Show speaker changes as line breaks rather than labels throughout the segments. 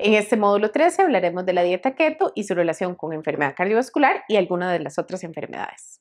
En este módulo 13 hablaremos de la dieta keto y su relación con enfermedad cardiovascular y algunas de las otras enfermedades.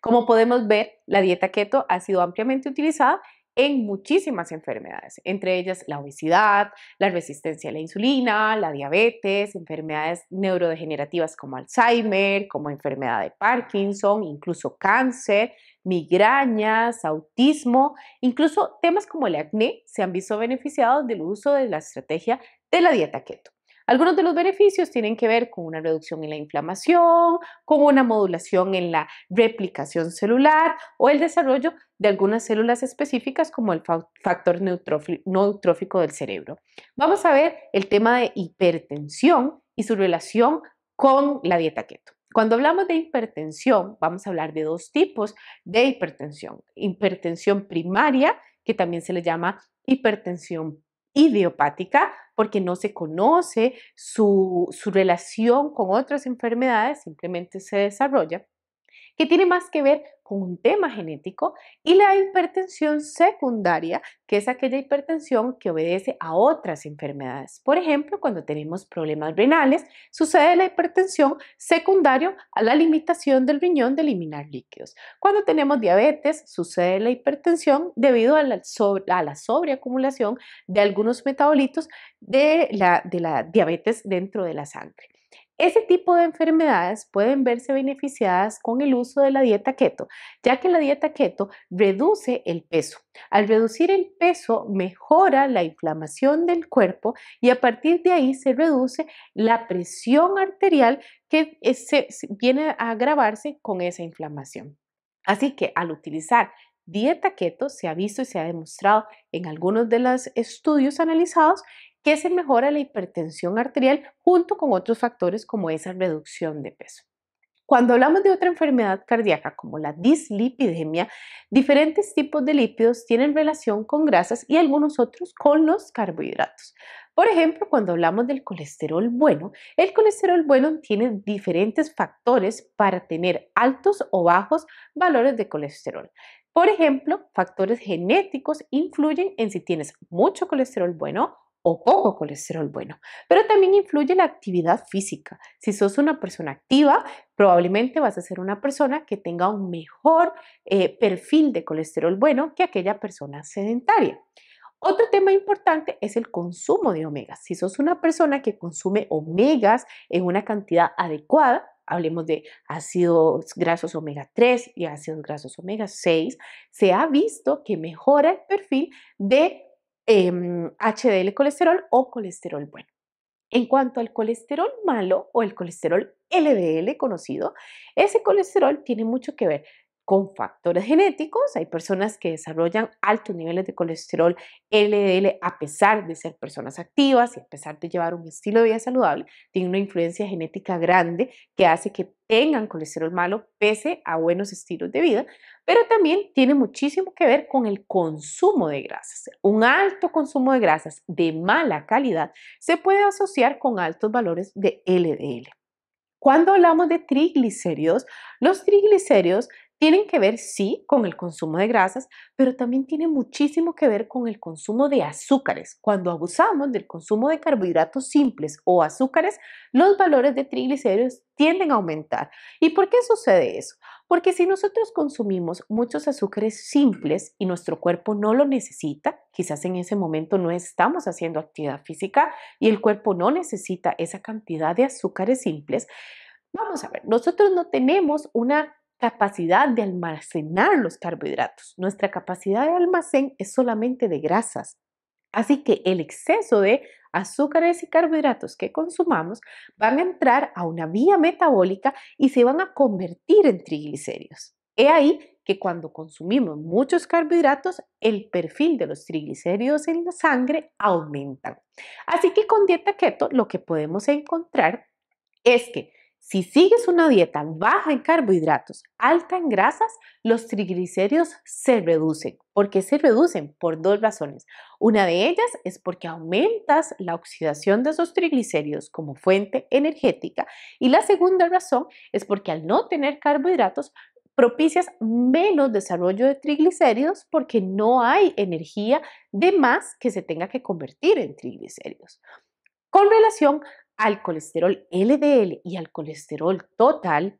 Como podemos ver, la dieta keto ha sido ampliamente utilizada en muchísimas enfermedades, entre ellas la obesidad, la resistencia a la insulina, la diabetes, enfermedades neurodegenerativas como Alzheimer, como enfermedad de Parkinson, incluso cáncer, migrañas, autismo, incluso temas como el acné se han visto beneficiados del uso de la estrategia de la dieta keto. Algunos de los beneficios tienen que ver con una reducción en la inflamación, con una modulación en la replicación celular o el desarrollo de algunas células específicas como el factor neutrófico del cerebro. Vamos a ver el tema de hipertensión y su relación con la dieta keto. Cuando hablamos de hipertensión, vamos a hablar de dos tipos de hipertensión. Hipertensión primaria, que también se le llama hipertensión idiopática porque no se conoce su, su relación con otras enfermedades, simplemente se desarrolla que tiene más que ver con un tema genético, y la hipertensión secundaria, que es aquella hipertensión que obedece a otras enfermedades. Por ejemplo, cuando tenemos problemas renales, sucede la hipertensión secundaria a la limitación del riñón de eliminar líquidos. Cuando tenemos diabetes, sucede la hipertensión debido a la, sobreacumulación de algunos metabolitos de la diabetes dentro de la sangre. Ese tipo de enfermedades pueden verse beneficiadas con el uso de la dieta keto, ya que la dieta keto reduce el peso. Al reducir el peso mejora la inflamación del cuerpo y a partir de ahí se reduce la presión arterial que eh, se viene a agravarse con esa inflamación. Así que al utilizar dieta keto se ha visto y se ha demostrado en algunos de los estudios analizados que se mejora la hipertensión arterial junto con otros factores como esa reducción de peso. Cuando hablamos de otra enfermedad cardíaca como la dislipidemia, diferentes tipos de lípidos tienen relación con grasas y algunos otros con los carbohidratos. Por ejemplo, cuando hablamos del colesterol bueno, el colesterol bueno tiene diferentes factores para tener altos o bajos valores de colesterol. Por ejemplo, factores genéticos influyen en si tienes mucho colesterol bueno o poco colesterol bueno, pero también influye la actividad física. Si sos una persona activa, probablemente vas a ser una persona que tenga un mejor eh, perfil de colesterol bueno que aquella persona sedentaria. Otro tema importante es el consumo de omegas. Si sos una persona que consume omegas en una cantidad adecuada, hablemos de ácidos grasos omega 3 y ácidos grasos omega 6, se ha visto que mejora el perfil de Em, HDL colesterol o colesterol bueno. En cuanto al colesterol malo o el colesterol LDL conocido, ese colesterol tiene mucho que ver con factores genéticos. Hay personas que desarrollan altos niveles de colesterol LDL a pesar de ser personas activas y a pesar de llevar un estilo de vida saludable, tienen una influencia genética grande que hace que tengan colesterol malo pese a buenos estilos de vida, pero también tiene muchísimo que ver con el consumo de grasas. Un alto consumo de grasas de mala calidad se puede asociar con altos valores de LDL. Cuando hablamos de triglicéridos, los triglicéridos tienen que ver, sí, con el consumo de grasas, pero también tiene muchísimo que ver con el consumo de azúcares. Cuando abusamos del consumo de carbohidratos simples o azúcares, los valores de triglicéridos tienden a aumentar. ¿Y por qué sucede eso? Porque si nosotros consumimos muchos azúcares simples y nuestro cuerpo no lo necesita, quizás en ese momento no estamos haciendo actividad física y el cuerpo no necesita esa cantidad de azúcares simples, Vamos a ver, nosotros no tenemos una capacidad de almacenar los carbohidratos. Nuestra capacidad de almacén es solamente de grasas. Así que el exceso de azúcares y carbohidratos que consumamos van a entrar a una vía metabólica y se van a convertir en triglicéridos. He ahí que cuando consumimos muchos carbohidratos, el perfil de los triglicéridos en la sangre aumenta. Así que con dieta keto lo que podemos encontrar es que si sigues una dieta baja en carbohidratos, alta en grasas, los triglicéridos se reducen. ¿Por qué se reducen? Por dos razones. Una de ellas es porque aumentas la oxidación de esos triglicéridos como fuente energética y la segunda razón es porque al no tener carbohidratos propicias menos desarrollo de triglicéridos porque no hay energía de más que se tenga que convertir en triglicéridos. Con relación al colesterol LDL y al colesterol total,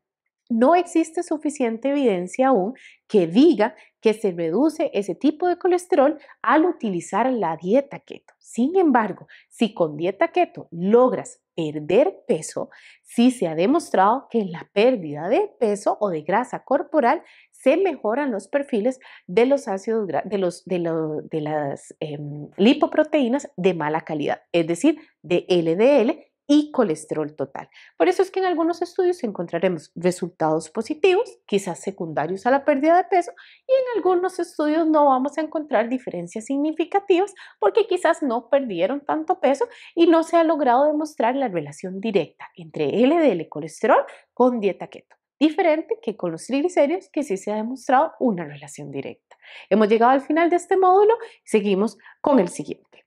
no existe suficiente evidencia aún que diga que se reduce ese tipo de colesterol al utilizar la dieta keto. Sin embargo, si con dieta keto logras perder peso, sí se ha demostrado que en la pérdida de peso o de grasa corporal se mejoran los perfiles de los ácidos de, de, las em, lipoproteínas de mala calidad, es decir, de LDL y colesterol total. Por eso es que en algunos estudios encontraremos resultados positivos, quizás secundarios a la pérdida de peso, y en algunos estudios no vamos a encontrar diferencias significativas porque quizás no perdieron tanto peso y no se ha logrado demostrar la relación directa entre LDL colesterol con dieta keto diferente que con los triglicéridos, que sí se ha demostrado una relación directa. Hemos llegado al final de este módulo, seguimos con el siguiente.